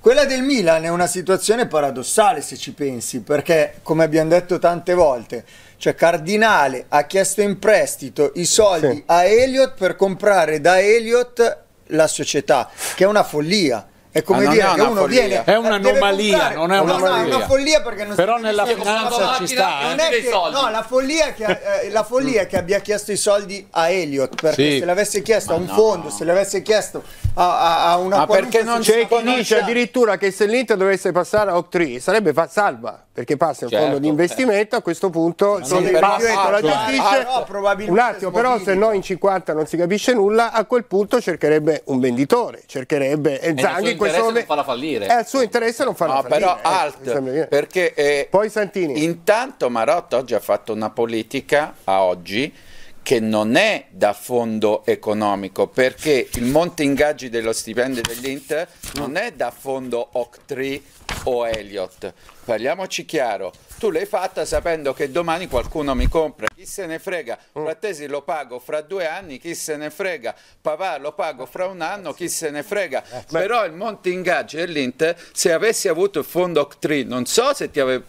Quella del Milan è una situazione paradossale se ci pensi, perché come abbiamo detto tante volte, cioè Cardinale ha chiesto in prestito i soldi sì. a Elliott per comprare da Elliott la società, che è una follia. È come ah, dire è che uno follia. viene. È un'anomalia, non è una, no, no, è una follia perché non Però nella finanza ci sta. non eh. è Che, no, la follia, che, eh, la follia mm. che abbia chiesto i soldi a Elliot. Perché sì. se l'avesse chiesto Ma a un no. fondo, se l'avesse chiesto a, a una Ma perché non c'è chi dice addirittura che se l'Inter dovesse passare a Octree sarebbe salva perché passa in certo, fondo di certo. investimento, eh. a questo punto se il Parlamento la gestisce, ah, no, un attimo, però se no in 50 non si capisce nulla, a quel punto cercherebbe un venditore, cercherebbe e Zanghi in questo momento... farla fallire. È eh, al suo interesse non farla ah, no, fallire. però eh, alt, perché... Eh, Poi Santini. Intanto Marotta oggi ha fatto una politica, a oggi, che non è da fondo economico perché il monte ingaggi dello stipendio dell'Inter non è da fondo Octree o Elliott parliamoci chiaro, tu l'hai fatta sapendo che domani qualcuno mi compra, chi se ne frega, mm. Frattesi lo pago fra due anni, chi se ne frega, Pavà lo pago fra un anno, chi se ne frega, eh, però il Monte Ingaggio e l'Inter, se avessi avuto il fondo Octree, non so se ti aveva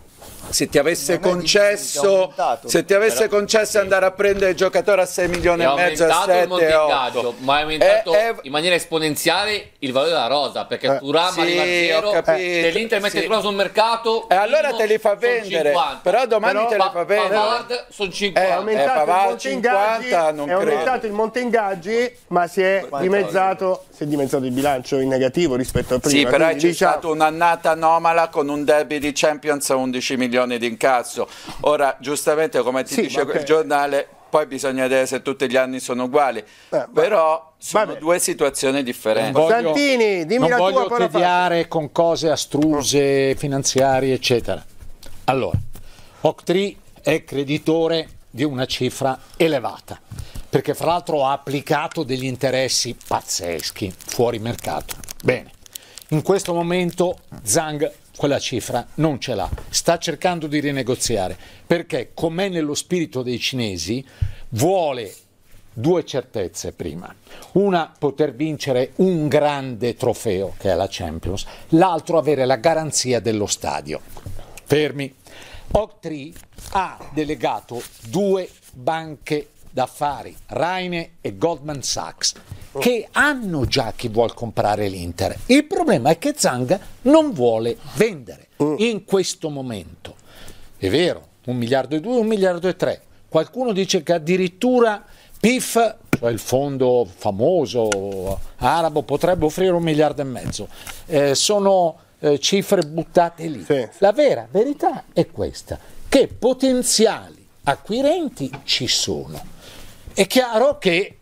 se ti avesse concesso, aumentato, se ti avesse concesso sì. andare a prendere il giocatore a 6 milioni e, e mezzo a 7 8, ma hai aumentato è, eh, eh, in maniera esponenziale il valore della rosa perché eh, Turam sì, arriva a zero se l'Inter sì. sul mercato e allora te li fa vendere però domani però, te li fa vendere Pavard sono 50 eh, eh, è aumentato eh, Pavard 50 non è credo. aumentato il monte ingaggi ma si è, dimezzato, si è dimezzato il bilancio in negativo rispetto a prima sì però c'è diciamo... stata un'annata anomala con un derby di Champions a 11 milioni milioni di incasso. Ora, giustamente, come ti sì, dice il giornale, poi bisogna vedere se tutti gli anni sono uguali. Eh, Però sono vabbè. due situazioni differenti. voglio, Santini, dimmi non la voglio tua, tediare con cose astruse, finanziarie, eccetera. Allora, Octri è creditore di una cifra elevata, perché fra l'altro ha applicato degli interessi pazzeschi fuori mercato. Bene, in questo momento Zang quella cifra non ce l'ha, sta cercando di rinegoziare perché, com'è nello spirito dei cinesi, vuole due certezze prima. Una, poter vincere un grande trofeo, che è la Champions, l'altro, avere la garanzia dello stadio. Fermi. Octree ha delegato due banche d'affari, Raine e Goldman Sachs che hanno già chi vuole comprare l'Inter. Il problema è che Zang non vuole vendere mm. in questo momento. È vero, un miliardo e due, un miliardo e tre. Qualcuno dice che addirittura PIF, cioè il fondo famoso arabo, potrebbe offrire un miliardo e mezzo. Eh, sono eh, cifre buttate lì. Sì. La vera verità è questa, che potenziali acquirenti ci sono. È chiaro che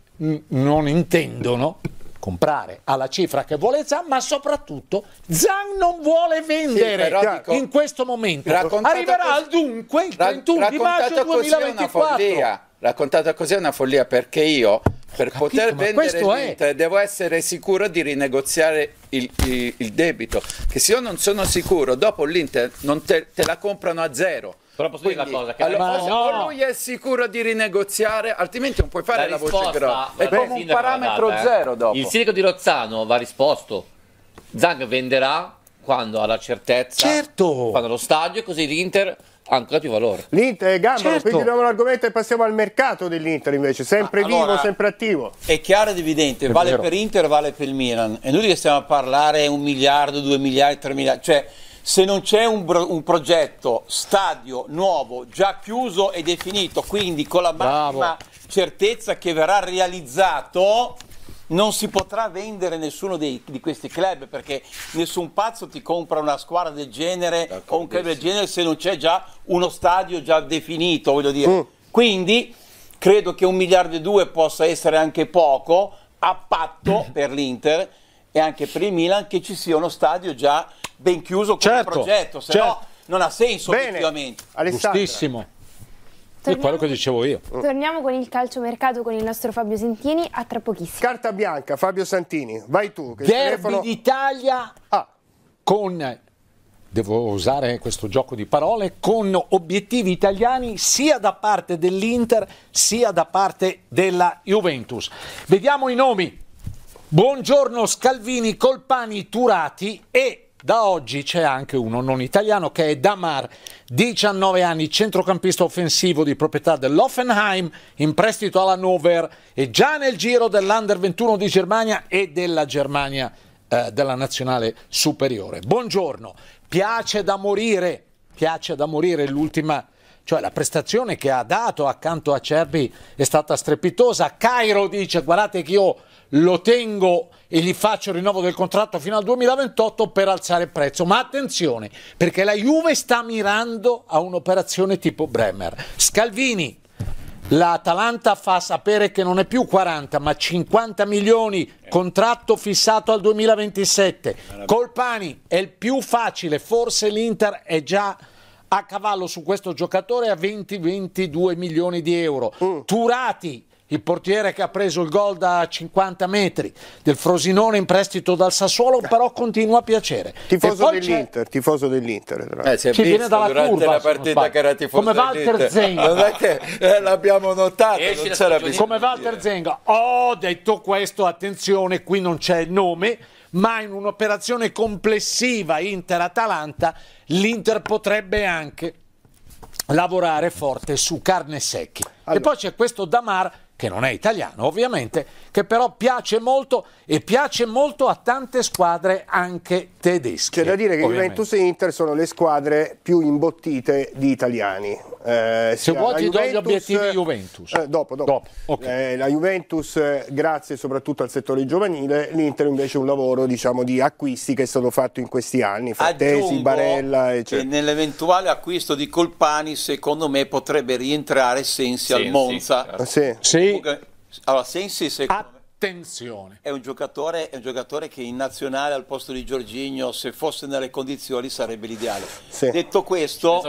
non intendono comprare alla cifra che vuole Zan, ma soprattutto Zan non vuole vendere sì, dico, in questo momento. Arriverà così, dunque il 31 di maggio 2024. Raccontata così è una follia perché io per capito, poter vendere il Inter devo essere sicuro di rinegoziare il, il, il, debito che se io non sono sicuro dopo l'Inter te, te la comprano a zero però posso Quindi, dire una cosa: che allora, forse, no. o lui è sicuro di rinegoziare, altrimenti non puoi fare la, la risposta, voce grossa. È come un parametro data, eh. zero. Dopo. Il sindaco di Rozzano va risposto. Zang venderà quando ha la certezza, certo. quando lo stadio, così l'Inter ha ancora più valore. L'Inter è gambero, certo. quindi abbiamo l'argomento e passiamo al mercato dell'Inter invece, sempre ah, allora, vivo, sempre attivo. È chiaro ed evidente, è vale vero. per Inter, vale per il Milan. È inutile che stiamo a parlare un miliardo, due miliardi, tre miliardi, cioè se non c'è un, un, progetto stadio nuovo, già chiuso e definito, quindi con la massima certezza che verrà realizzato, non si potrà vendere nessuno dei, di questi club perché nessun pazzo ti compra una squadra del genere o un club del genere se non c'è già uno stadio già definito, voglio dire. Mm. Quindi credo che un miliardo e due possa essere anche poco, a patto per l'Inter e anche per il Milan che ci sia uno stadio già ben chiuso con certo, il progetto, se certo. no non ha senso Bene. effettivamente. Alessandra. Giustissimo. Torniamo, quello che dicevo io. Torniamo con il calcio mercato con il nostro Fabio Santini a tra pochissimo. Carta bianca, Fabio Santini, vai tu. Che Derby telefono... d'Italia ah. con, devo usare questo gioco di parole, con obiettivi italiani sia da parte dell'Inter sia da parte della Juventus. Vediamo i nomi. Buongiorno Scalvini, Colpani, Turati e da oggi c'è anche uno non italiano che è Damar, 19 anni, centrocampista offensivo di proprietà dell'Offenheim, in prestito alla Nover e già nel giro dell'Under 21 di Germania e della Germania eh, della nazionale superiore. Buongiorno, piace da morire, piace da morire l'ultima cioè la prestazione che ha dato accanto a Cerbi è stata strepitosa. Cairo dice guardate che io lo tengo e gli faccio il rinnovo del contratto fino al 2028 per alzare il prezzo. Ma attenzione, perché la Juve sta mirando a un'operazione tipo Bremer. Scalvini, l'Atalanta fa sapere che non è più 40 ma 50 milioni, contratto fissato al 2027. Colpani è il più facile, forse l'Inter è già a cavallo su questo giocatore a 20-22 milioni di euro. Mm. Turati il portiere che ha preso il gol da 50 metri del Frosinone in prestito dal Sassuolo, eh. però continua a piacere. Tifoso dell'Inter, tifoso dell'Inter. Eh, Ci viene dalla curva, la partita che era tifoso come Walter Zenga. Non è che eh, l'abbiamo notato, la Come Walter Zenga. Ho oh, detto questo, attenzione, qui non c'è il nome, ma in un'operazione complessiva Inter-Atalanta l'Inter potrebbe anche lavorare forte su carne secchi. Allora. E poi c'è questo Damar che non è italiano ovviamente, che però piace molto e piace molto a tante squadre anche tedesche. C'è da dire che ovviamente. Juventus e Inter sono le squadre più imbottite di italiani eh, Se vuoi ti Juventus, do gli obiettivi eh, Juventus. Eh, dopo, dopo. dopo. Okay. Eh, la Juventus, eh, grazie soprattutto al settore giovanile, l'Inter invece è un lavoro diciamo, di acquisti che è stato fatto in questi anni, Fattesi, Barella, eccetera. Che nell'eventuale acquisto di Colpani, secondo me potrebbe rientrare Sensi, Sensi al Monza. Certo. Sì. Sì. Allora, Sensi, secondo tensione. È un, giocatore, è un giocatore che in nazionale al posto di Giorgigno, se fosse nelle condizioni, sarebbe l'ideale. Sì. Detto, questo,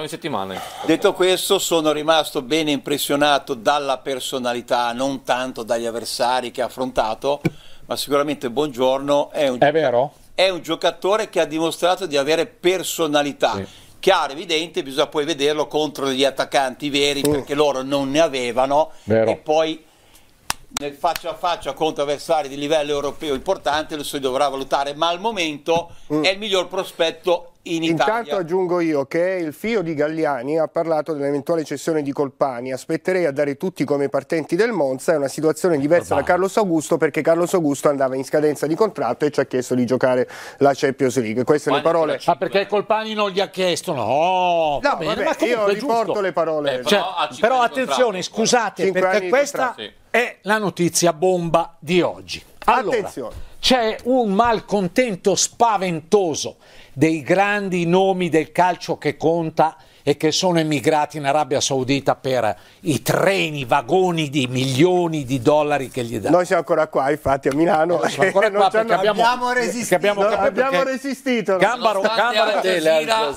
detto questo, sono rimasto bene impressionato dalla personalità, non tanto dagli avversari che ha affrontato, ma sicuramente Buongiorno è un, è vero? È un giocatore che ha dimostrato di avere personalità. Sì. Chiaro, evidente, bisogna poi vederlo contro gli attaccanti veri, uh. perché loro non ne avevano. Vero. E poi nel faccia a faccia contro avversari di livello europeo importante, lo si dovrà valutare, ma al momento mm. è il miglior prospetto in Italia. Intanto aggiungo io che il figlio di Galliani ha parlato dell'eventuale cessione di Colpani. Aspetterei a dare tutti come partenti del Monza. È una situazione diversa Vabbè. da Carlos Augusto perché Carlos Augusto andava in scadenza di contratto e ci ha chiesto di giocare la Champions League. Queste Quali le parole. Ma ah, perché Colpani non gli ha chiesto? No, no bene, vabbè, io riporto le parole. Beh, però, cioè, però attenzione, eh. scusate, perché questa è la notizia bomba di oggi. Allora, attenzione. C'è un malcontento spaventoso dei grandi nomi del calcio che conta e che sono emigrati in Arabia Saudita per i treni, i vagoni di milioni di dollari che gli danno. Noi siamo ancora qua, infatti, a Milano. Eh, siamo ancora qua perché abbiamo, abbiamo resistito. Abbiamo, no, abbiamo resistito. Gambaro, Gambaro,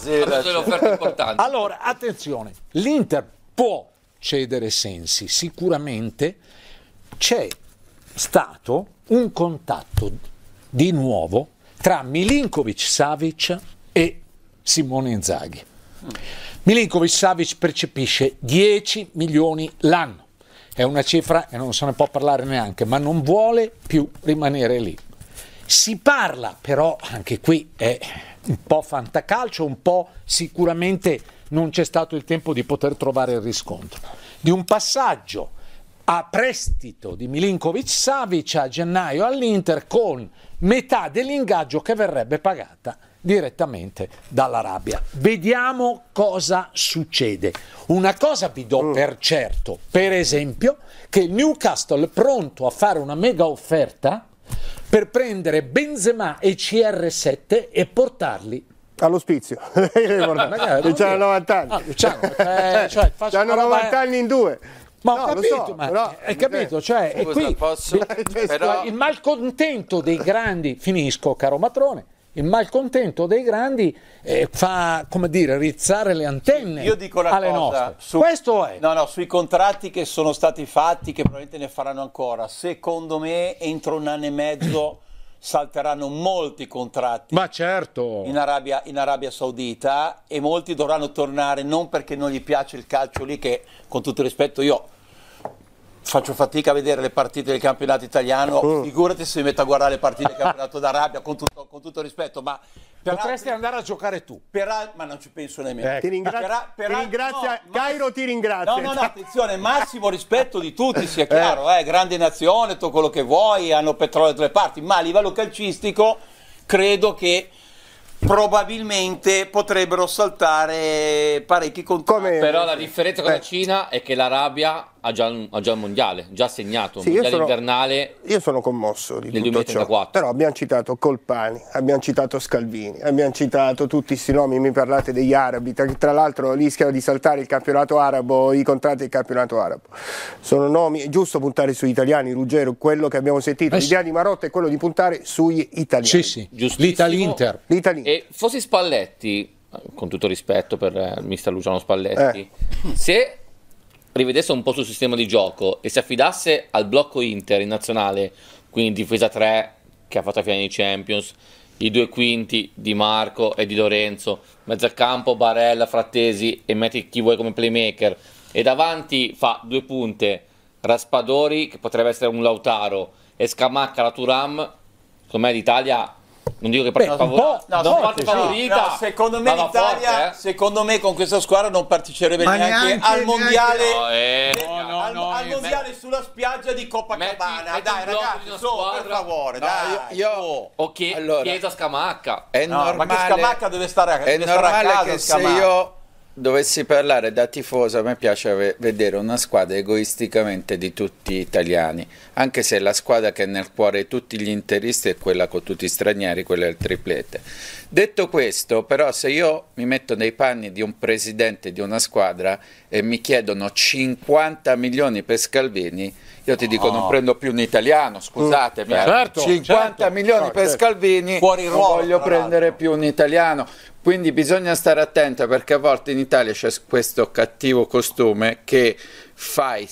Gambaro cioè. Allora, attenzione, l'Inter può cedere sensi, sicuramente c'è stato un contatto di nuovo tra Milinkovic Savic e Simone Inzaghi. Milinkovic Savic percepisce 10 milioni l'anno, è una cifra e non se ne può parlare neanche, ma non vuole più rimanere lì. Si parla però, anche qui è un po' fantacalcio, un po' sicuramente non c'è stato il tempo di poter trovare il riscontro, di un passaggio a prestito di Milinkovic Savic a gennaio all'Inter con metà dell'ingaggio che verrebbe pagata direttamente dall'Arabia. Vediamo cosa succede. Una cosa vi do mm. per certo, per esempio, che il Newcastle è pronto a fare una mega offerta per prendere Benzema e CR7 e portarli all'ospizio eh, c'hanno 90 anni ah, diciamo, eh, cioè, c'hanno 90 roba... Eh. anni in due ma no, ho capito, so, ma però, hai capito? Eh, cioè, scusa, qui, posso, però... il malcontento dei grandi, finisco caro Matrone, il malcontento dei grandi eh, fa, come dire, rizzare le antenne Io dico una alle cosa, Su, Questo è. No, no, sui contratti che sono stati fatti, che probabilmente ne faranno ancora, secondo me entro un anno e mezzo... salteranno molti contratti Ma certo. in, Arabia, in Arabia Saudita e molti dovranno tornare non perché non gli piace il calcio lì, che con tutto il rispetto io faccio fatica a vedere le partite del campionato italiano, oh. figurati se mi metto a guardare le partite del campionato d'Arabia, con tutto, con tutto rispetto, ma Potresti andare a giocare tu. Per Ma non ci penso nemmeno. Ecco. Ti, ringra... per a... ti ringrazia, no, Cairo ti ringrazia. No, no, no, attenzione, massimo rispetto di tutti, sia eh. chiaro, eh. Eh, grande nazione, tutto quello che vuoi, hanno petrolio da tre parti, ma a livello calcistico credo che probabilmente potrebbero saltare parecchi contatti. Però la differenza con eh. la Cina è che l'Arabia ha già, ha già il mondiale, già segnato, sì, mondiale io sono, invernale. Io sono commosso di tutto 2034. ciò, però abbiamo citato Colpani, abbiamo citato Scalvini, abbiamo citato tutti questi nomi, mi parlate degli arabi, tra, tra l'altro rischiano di saltare il campionato arabo, i contratti del campionato arabo. Sono nomi, è giusto puntare sugli italiani, Ruggero, quello che abbiamo sentito, eh l'idea di Marotta è quello di puntare sugli italiani. Sì, sì, l'Italinter. L'Italinter. E fossi Spalletti, con tutto rispetto per il eh, mister Luciano Spalletti, eh. se rivedesse un po' sul sistema di gioco e si affidasse al blocco Inter in nazionale, quindi difesa 3 che ha fatto la finale di Champions, i due quinti di Marco e di Lorenzo, mezzacampo Barella, Frattesi e metti chi vuoi come playmaker e davanti fa due punte Raspadori che potrebbe essere un Lautaro e Scamacca la Turam, secondo me l'Italia non dico che partita Beh, favorita, no, non favorita. No, secondo me l'Italia, forte, eh? secondo me con questa squadra non parteciperebbe neanche, neanche, al mondiale no, eh, no, al, al eh, mondiale metti, sulla spiaggia di Copacabana. Metti, dai, ragazzi, so, per favore, dai. Io oh, okay, allora, Chiesa Scamacca. È normale, ma che Scamacca deve stare a, deve stare a casa, che se io dovessi parlare da tifoso, a me piace vedere una squadra egoisticamente di tutti gli italiani, anche se la squadra che è nel cuore di tutti gli interisti è quella con tutti gli stranieri, quella del triplete. Detto questo, però, se io mi metto nei panni di un presidente di una squadra e mi chiedono 50 milioni per Scalvini, io ti dico, oh. non prendo più un italiano, scusatemi. Eh. certo, 50 certo. milioni no, per certo. Scalvini, fuori ruolo, non voglio prendere più un italiano. Quindi bisogna stare attenti perché a volte in Italia c'è questo cattivo costume che fai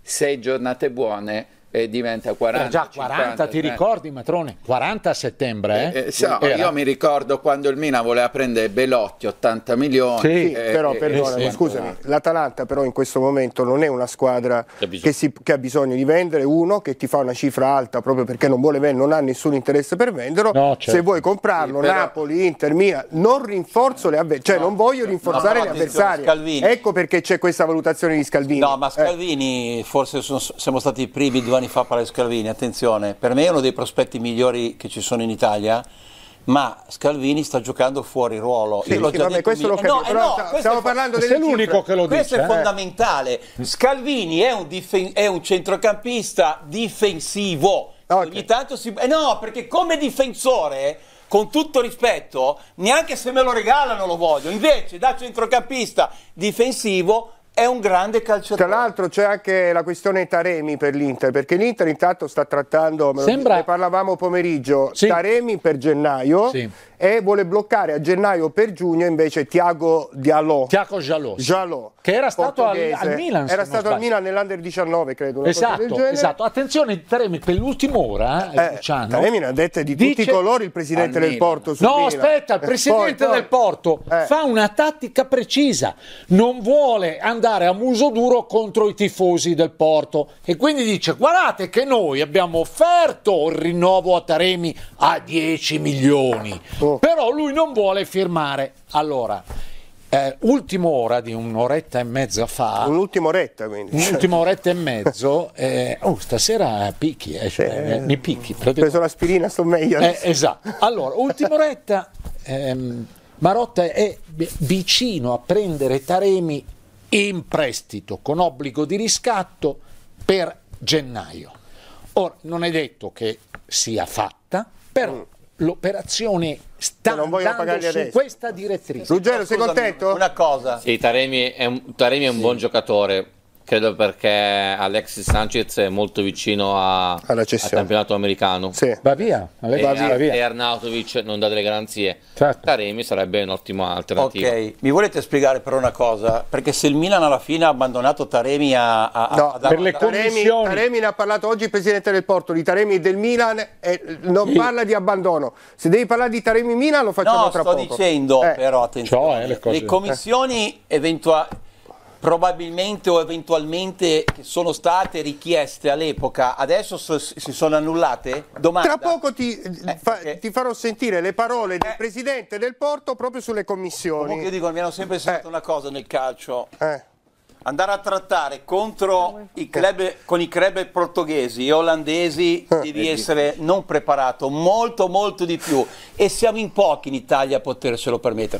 sei giornate buone e diventa 40. Eh già 40, 50, ti 30. ricordi Matrone? 40 a settembre, eh? Eh, eh so, io mi ricordo quando il Mina voleva prendere Belotti 80 milioni. Sì, eh, però eh, perdona, scusami, l'Atalanta però in questo momento non è una squadra che, si, che, ha bisogno di vendere, uno che ti fa una cifra alta proprio perché non vuole vendere, non ha nessun interesse per venderlo. No, certo. Se vuoi comprarlo, sì, però... Napoli, Inter, Mina, non rinforzo le avversarie, cioè no, non voglio rinforzare no, le avversarie. Ecco perché c'è questa valutazione di Scalvini. No, ma Scalvini forse sono, siamo stati i primi due anni fa parlare di Scalvini, attenzione, per me è uno dei prospetti migliori che ci sono in Italia, ma Scalvini sta giocando fuori ruolo. Sì, Io l'ho sì, già vabbè, detto questo mi... lo capisco, eh no, no, stiamo, stiamo parlando di l'unico che lo questo dice. Questo è eh. fondamentale. Scalvini è un, è un centrocampista difensivo. Okay. Ogni tanto si... Eh no, perché come difensore con tutto rispetto, neanche se me lo regalano lo voglio. Invece, da centrocampista difensivo, è un grande calciatore. Tra l'altro c'è anche la questione Taremi per l'Inter, perché l'Inter intanto sta trattando, Sembra... ne parlavamo pomeriggio, sì. Taremi per gennaio sì e vuole bloccare a gennaio per giugno invece Tiago Diallo. Tiago Jalò. Jalò. Che era stato al, al, Milan. Era stato sbaglio. al Milan nell'Under 19 credo. Esatto, esatto. Attenzione Taremi per l'ultima ora eh, eh, Taremi ne ha dette di tutti i colori il presidente del Porto. no Milan. aspetta, il eh, presidente poi, del Porto eh. fa una tattica precisa. Non vuole andare a muso duro contro i tifosi del Porto e quindi dice guardate che noi abbiamo offerto il rinnovo a Taremi a 10 milioni. Oh. Però lui non vuole firmare. Allora, eh, ultima ora di un'oretta e mezza fa. Un'ultima oretta quindi. Un'ultima oretta e mezzo. Eh, oh, stasera picchi, eh, cioè, eh, mi picchi. Ho preso l'aspirina, sto meglio. Eh, esatto. Allora, ultima oretta. Ehm, Marotta è vicino a prendere Taremi in prestito con obbligo di riscatto per gennaio. Ora, non è detto che sia fatta, però mm l'operazione cioè, sta andando su questa direttrice. Ruggero, sei contento? Una cosa. Sì, Taremi è un, Taremi è un sì. buon giocatore Credo perché Alexis Sanchez è molto vicino a, al campionato americano. Sì. Va via, Alex, va via, via. E Arnautovic non dà delle garanzie. Certo. Taremi sarebbe un'ottima alternativa. Ok, mi volete spiegare però una cosa? Perché se il Milan alla fine ha abbandonato Taremi a... a no, ad, per le Taremi, Taremi ne ha parlato oggi il presidente del Porto, di Taremi del Milan e non sì. parla di abbandono. Se devi parlare di Taremi Milan lo facciamo no, tra poco. No, sto dicendo eh. però, attenzione, cioè, le, le, commissioni eh. eventuali probabilmente o eventualmente che sono state richieste all'epoca, adesso so, si sono annullate? Domanda. Tra poco ti, eh, fa, okay. Eh. ti, farò sentire le parole del eh. Presidente del Porto proprio sulle commissioni. Comunque io dico, mi hanno sempre sentito eh. una cosa nel calcio. Eh. Andare a trattare contro i club, con i club portoghesi e olandesi eh. devi essere non preparato, molto molto di più. E siamo in pochi in Italia a poterselo permettere.